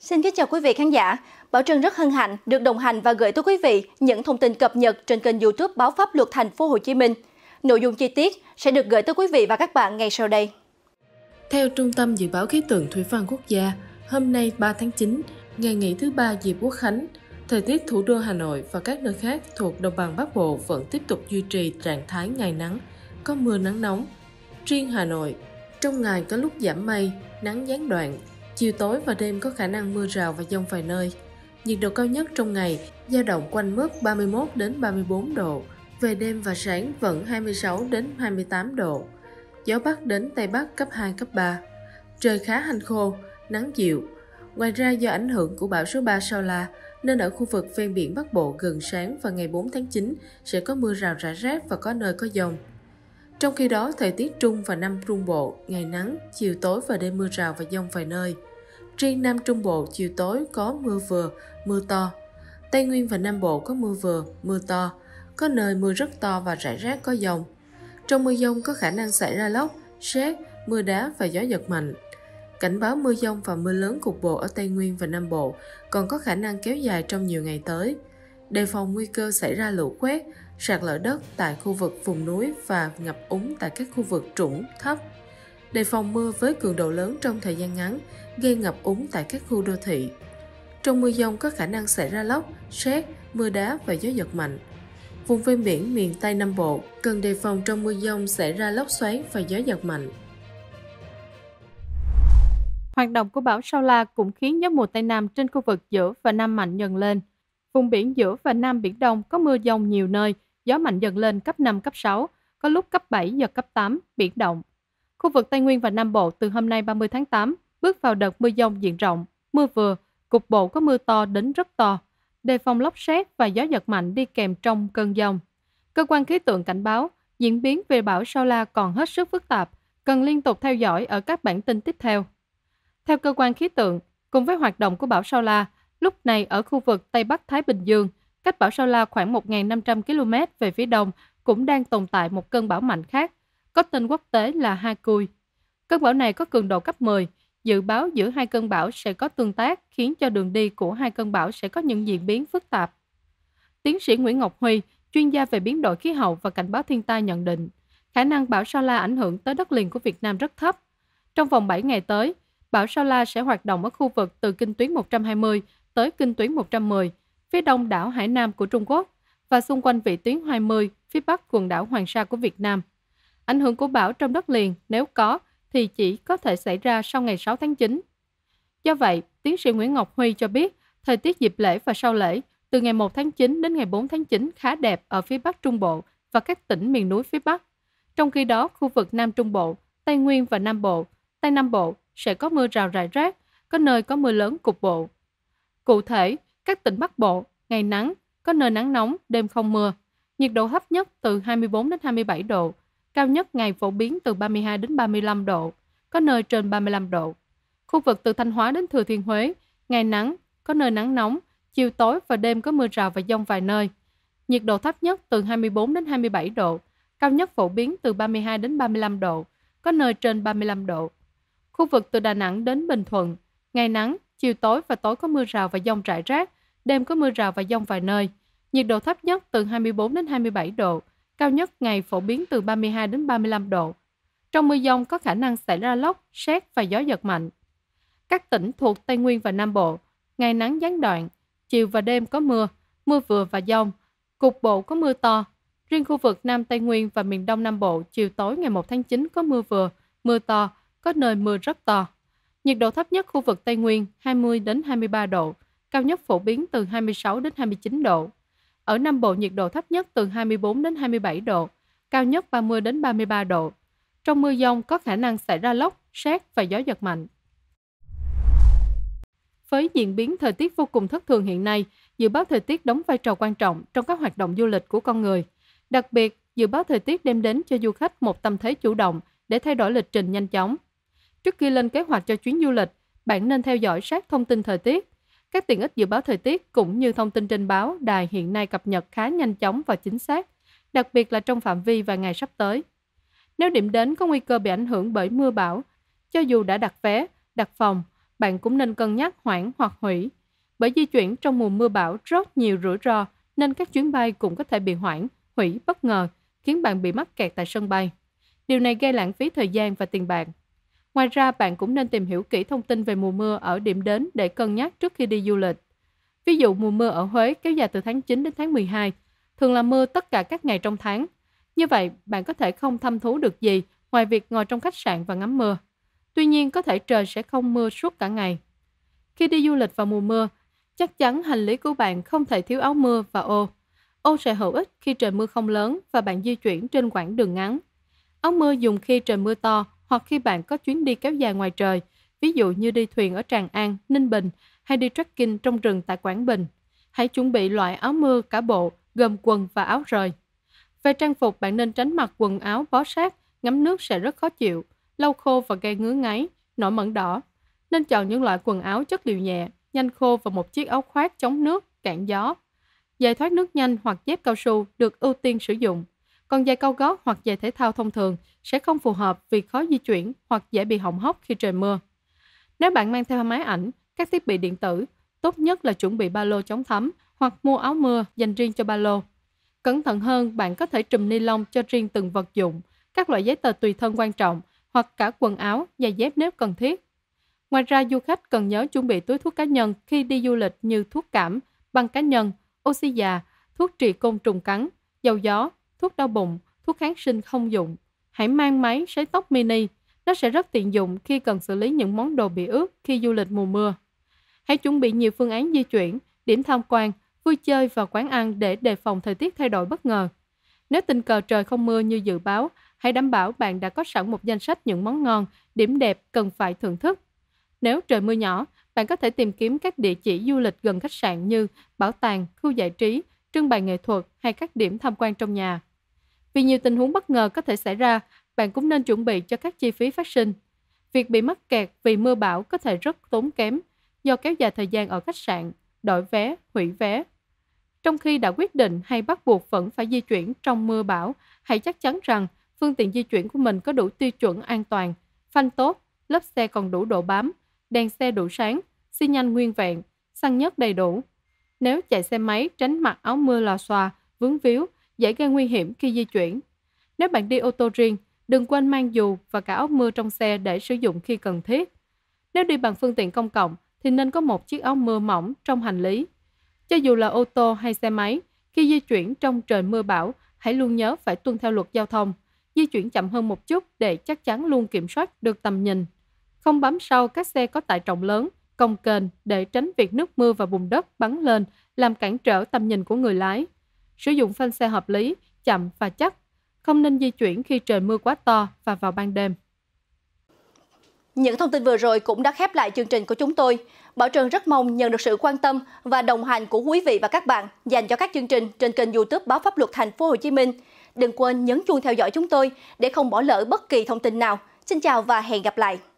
Xin kính chào quý vị khán giả. Bảo Trân rất hân hạnh được đồng hành và gửi tới quý vị những thông tin cập nhật trên kênh YouTube Báo Pháp Luật Thành phố Hồ Chí Minh. Nội dung chi tiết sẽ được gửi tới quý vị và các bạn ngay sau đây. Theo Trung tâm Dự báo Khí tượng Thủy văn Quốc gia, hôm nay 3 tháng 9, ngày nghỉ thứ ba dịp Quốc khánh, thời tiết thủ đô Hà Nội và các nơi khác thuộc đồng bằng Bắc Bộ vẫn tiếp tục duy trì trạng thái ngày nắng, có mưa nắng nóng. Riêng Hà Nội, trong ngày có lúc giảm mây, nắng gián đoạn, chiều tối và đêm có khả năng mưa rào và dông vài nơi. Nhiệt độ cao nhất trong ngày dao động quanh mức 31 đến 34 độ, về đêm và sáng vẫn 26 đến 28 độ. Gió Bắc đến Tây Bắc cấp 2, cấp 3. Trời khá hanh khô, nắng dịu. Ngoài ra do ảnh hưởng của bão số 3 Sao La, nên ở khu vực ven biển Bắc Bộ gần sáng và ngày 4 tháng 9 sẽ có mưa rào rải rác và có nơi có dòng. Trong khi đó, thời tiết Trung và Nam Trung Bộ, ngày nắng, chiều tối và đêm mưa rào và dông vài nơi. Riêng Nam Trung Bộ, chiều tối có mưa vừa, mưa to. Tây Nguyên và Nam Bộ có mưa vừa, mưa to. Có nơi mưa rất to và rải rác có dông. Trong mưa dông có khả năng xảy ra lốc, sét, mưa đá và gió giật mạnh. Cảnh báo mưa dông và mưa lớn cục bộ ở Tây Nguyên và Nam Bộ còn có khả năng kéo dài trong nhiều ngày tới. Đề phòng nguy cơ xảy ra lũ quét, sạt lở đất tại khu vực vùng núi và ngập úng tại các khu vực trũng thấp. Đề phòng mưa với cường độ lớn trong thời gian ngắn, gây ngập úng tại các khu đô thị. Trong mưa dông có khả năng xảy ra lốc, sét, mưa đá và gió giật mạnh. Vùng ven biển miền Tây Nam Bộ cần đề phòng trong mưa dông xảy ra lốc xoáy và gió giật mạnh. Hoạt động của bão Sao La cũng khiến gió mùa Tây Nam trên khu vực giữa và Nam mạnh dần lên. Vùng biển giữa và Nam Biển Đông có mưa dông nhiều nơi, gió mạnh dần lên cấp 5, cấp 6, có lúc cấp 7, giật cấp 8, biển động. Khu vực Tây Nguyên và Nam Bộ từ hôm nay 30 tháng 8 bước vào đợt mưa dông diện rộng, mưa vừa, cục bộ có mưa to đến rất to, đề phòng lốc xét và gió giật mạnh đi kèm trong cơn dông. Cơ quan khí tượng cảnh báo, diễn biến về bão Sao La còn hết sức phức tạp, cần liên tục theo dõi ở các bản tin tiếp theo. Theo cơ quan khí tượng, cùng với hoạt động của bão Sao La, lúc này ở khu vực Tây Bắc Thái Bình Dương Cách bão Sao La khoảng 1.500 km về phía đông cũng đang tồn tại một cơn bão mạnh khác, có tên quốc tế là Hakui. Cơn bão này có cường độ cấp 10, dự báo giữa hai cơn bão sẽ có tương tác khiến cho đường đi của hai cơn bão sẽ có những diễn biến phức tạp. Tiến sĩ Nguyễn Ngọc Huy, chuyên gia về biến đổi khí hậu và cảnh báo thiên tai nhận định, khả năng bão Sao La ảnh hưởng tới đất liền của Việt Nam rất thấp. Trong vòng 7 ngày tới, bão Sao La sẽ hoạt động ở khu vực từ kinh tuyến 120 tới kinh tuyến 110, phía đông đảo Hải Nam của Trung Quốc và xung quanh vị tuyến 20 phía bắc quần đảo Hoàng Sa của Việt Nam. Ảnh hưởng của bão trong đất liền nếu có thì chỉ có thể xảy ra sau ngày 6 tháng 9. Do vậy, tiến sĩ Nguyễn Ngọc Huy cho biết, thời tiết dịp lễ và sau lễ từ ngày 1 tháng 9 đến ngày 4 tháng 9 khá đẹp ở phía Bắc Trung Bộ và các tỉnh miền núi phía Bắc. Trong khi đó, khu vực Nam Trung Bộ, Tây Nguyên và Nam Bộ, Tây Nam Bộ sẽ có mưa rào rải rác, có nơi có mưa lớn cục bộ. Cụ thể, các tỉnh Bắc Bộ, ngày nắng, có nơi nắng nóng, đêm không mưa. Nhiệt độ thấp nhất từ 24 đến 27 độ, cao nhất ngày phổ biến từ 32 đến 35 độ, có nơi trên 35 độ. Khu vực từ Thanh Hóa đến Thừa Thiên Huế, ngày nắng, có nơi nắng nóng, chiều tối và đêm có mưa rào và dông vài nơi. Nhiệt độ thấp nhất từ 24 đến 27 độ, cao nhất phổ biến từ 32 đến 35 độ, có nơi trên 35 độ. Khu vực từ Đà Nẵng đến Bình Thuận, ngày nắng, chiều tối và tối có mưa rào và dông rải rác, đêm có mưa rào và dông vài nơi. Nhiệt độ thấp nhất từ 24 đến 27 độ, cao nhất ngày phổ biến từ 32 đến 35 độ. Trong mưa dông có khả năng xảy ra lốc, xét và gió giật mạnh. Các tỉnh thuộc Tây Nguyên và Nam Bộ, ngày nắng gián đoạn, chiều và đêm có mưa, mưa vừa và dông, cục bộ có mưa to. Riêng khu vực Nam Tây Nguyên và miền Đông Nam Bộ chiều tối ngày 1 tháng 9 có mưa vừa, mưa to, có nơi mưa rất to. Nhiệt độ thấp nhất khu vực Tây Nguyên 20 đến 23 độ, cao nhất phổ biến từ 26 đến 29 độ. Ở Nam Bộ nhiệt độ thấp nhất từ 24 đến 27 độ, cao nhất 30 đến 33 độ. Trong mưa dông có khả năng xảy ra lốc, sét và gió giật mạnh. Với diễn biến thời tiết vô cùng thất thường hiện nay, dự báo thời tiết đóng vai trò quan trọng trong các hoạt động du lịch của con người. Đặc biệt, dự báo thời tiết đem đến cho du khách một tâm thế chủ động để thay đổi lịch trình nhanh chóng. Trước khi lên kế hoạch cho chuyến du lịch, bạn nên theo dõi sát thông tin thời tiết, các tiện ích dự báo thời tiết cũng như thông tin trên báo, đài hiện nay cập nhật khá nhanh chóng và chính xác, đặc biệt là trong phạm vi và ngày sắp tới. Nếu điểm đến có nguy cơ bị ảnh hưởng bởi mưa bão, cho dù đã đặt vé, đặt phòng, bạn cũng nên cân nhắc hoãn hoặc hủy. Bởi di chuyển trong mùa mưa bão rất nhiều rủi ro nên các chuyến bay cũng có thể bị hoãn, hủy bất ngờ, khiến bạn bị mắc kẹt tại sân bay. Điều này gây lãng phí thời gian và tiền bạc. Ngoài ra, bạn cũng nên tìm hiểu kỹ thông tin về mùa mưa ở điểm đến để cân nhắc trước khi đi du lịch. Ví dụ mùa mưa ở Huế kéo dài từ tháng 9 đến tháng 12, thường là mưa tất cả các ngày trong tháng. Như vậy, bạn có thể không thăm thú được gì ngoài việc ngồi trong khách sạn và ngắm mưa. Tuy nhiên, có thể trời sẽ không mưa suốt cả ngày. Khi đi du lịch vào mùa mưa, chắc chắn hành lý của bạn không thể thiếu áo mưa và ô. Ô sẽ hữu ích khi trời mưa không lớn và bạn di chuyển trên quãng đường ngắn. Áo mưa dùng khi trời mưa to hoặc khi bạn có chuyến đi kéo dài ngoài trời, ví dụ như đi thuyền ở Tràng An, Ninh Bình hay đi trekking trong rừng tại Quảng Bình. Hãy chuẩn bị loại áo mưa cả bộ, gồm quần và áo rời. Về trang phục, bạn nên tránh mặc quần áo bó sát, ngấm nước sẽ rất khó chịu, lâu khô và gây ngứa ngáy, nổi mẩn đỏ. Nên chọn những loại quần áo chất liệu nhẹ, nhanh khô và một chiếc áo khoác chống nước, cản gió. Giày thoát nước nhanh hoặc dép cao su được ưu tiên sử dụng. Còn giày cao gót hoặc giày thể thao thông thường sẽ không phù hợp vì khó di chuyển hoặc dễ bị hỏng hóc khi trời mưa. Nếu bạn mang theo máy ảnh, các thiết bị điện tử, tốt nhất là chuẩn bị ba lô chống thấm hoặc mua áo mưa dành riêng cho ba lô. Cẩn thận hơn, bạn có thể trùm ni lông cho riêng từng vật dụng, các loại giấy tờ tùy thân quan trọng hoặc cả quần áo, giày dép nếu cần thiết. Ngoài ra, du khách cần nhớ chuẩn bị túi thuốc cá nhân khi đi du lịch như thuốc cảm, băng cá nhân, oxy già, thuốc trị côn trùng cắn, dầu gió, thuốc đau bụng, thuốc kháng sinh không dụng. Hãy mang máy sấy tóc mini, nó sẽ rất tiện dụng khi cần xử lý những món đồ bị ướt khi du lịch mùa mưa. Hãy chuẩn bị nhiều phương án di chuyển, điểm tham quan, vui chơi và quán ăn để đề phòng thời tiết thay đổi bất ngờ. Nếu tình cờ trời không mưa như dự báo, hãy đảm bảo bạn đã có sẵn một danh sách những món ngon, điểm đẹp cần phải thưởng thức. Nếu trời mưa nhỏ, bạn có thể tìm kiếm các địa chỉ du lịch gần khách sạn như bảo tàng, khu giải trí, trưng bày nghệ thuật hay các điểm tham quan trong nhà. Vì nhiều tình huống bất ngờ có thể xảy ra, bạn cũng nên chuẩn bị cho các chi phí phát sinh. Việc bị mắc kẹt vì mưa bão có thể rất tốn kém do kéo dài thời gian ở khách sạn, đổi vé, hủy vé. Trong khi đã quyết định hay bắt buộc vẫn phải di chuyển trong mưa bão, hãy chắc chắn rằng phương tiện di chuyển của mình có đủ tiêu chuẩn an toàn, phanh tốt, lớp xe còn đủ độ bám, đèn xe đủ sáng, xi nhanh nguyên vẹn, xăng nhất đầy đủ. Nếu chạy xe máy tránh mặc áo mưa lò xòa, vướng víu dễ gây nguy hiểm khi di chuyển. Nếu bạn đi ô tô riêng, đừng quên mang dù và cả áo mưa trong xe để sử dụng khi cần thiết. Nếu đi bằng phương tiện công cộng thì nên có một chiếc áo mưa mỏng trong hành lý. Cho dù là ô tô hay xe máy, khi di chuyển trong trời mưa bão, hãy luôn nhớ phải tuân theo luật giao thông, di chuyển chậm hơn một chút để chắc chắn luôn kiểm soát được tầm nhìn. Không bám sau các xe có tải trọng lớn, cồng kềnh để tránh việc nước mưa và bùn đất bắn lên làm cản trở tầm nhìn của người lái sử dụng phanh xe hợp lý, chậm và chắc, không nên di chuyển khi trời mưa quá to và vào ban đêm. Những thông tin vừa rồi cũng đã khép lại chương trình của chúng tôi. Bảo Trần rất mong nhận được sự quan tâm và đồng hành của quý vị và các bạn dành cho các chương trình trên kênh YouTube Báo Pháp Luật Thành phố Hồ Chí Minh. Đừng quên nhấn chuông theo dõi chúng tôi để không bỏ lỡ bất kỳ thông tin nào. Xin chào và hẹn gặp lại.